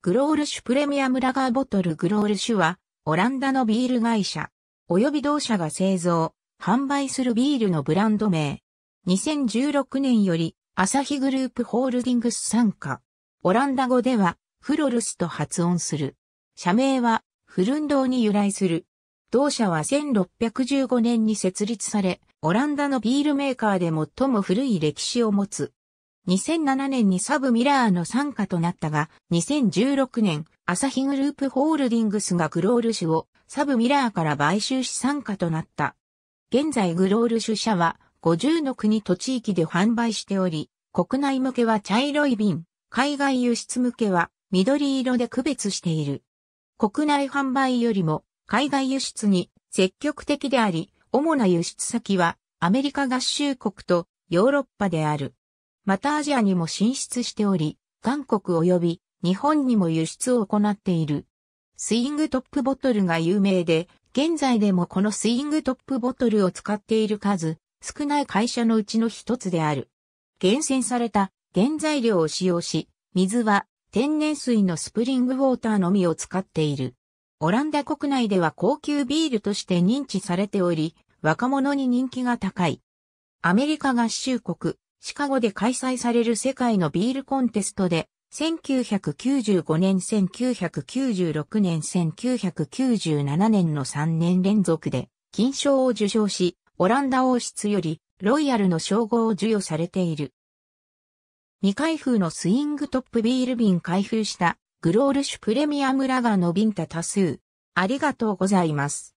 グロールシュプレミアムラガーボトルグロールシュは、オランダのビール会社、及び同社が製造、販売するビールのブランド名。2016年より、アサヒグループホールディングス参加。オランダ語では、フロルスと発音する。社名は、フルンドーに由来する。同社は1615年に設立され、オランダのビールメーカーで最も古い歴史を持つ、2007年にサブミラーの傘下となったが、2016年、アサヒグループホールディングスがグロール種をサブミラーから買収し傘下となった。現在グロール種社は50の国と地域で販売しており、国内向けは茶色い瓶、海外輸出向けは緑色で区別している。国内販売よりも海外輸出に積極的であり、主な輸出先はアメリカ合衆国とヨーロッパである。またアジアにも進出しており、韓国及び日本にも輸出を行っている。スイングトップボトルが有名で、現在でもこのスイングトップボトルを使っている数、少ない会社のうちの一つである。厳選された原材料を使用し、水は天然水のスプリングウォーターのみを使っている。オランダ国内では高級ビールとして認知されており、若者に人気が高い。アメリカ合衆国、シカゴで開催される世界のビールコンテストで、1995年、1996年、1997年の3年連続で金賞を受賞し、オランダ王室よりロイヤルの称号を授与されている。未開封のスイングトップビール瓶開封したグロールシュプレミアムラガーの瓶多多数。ありがとうございます。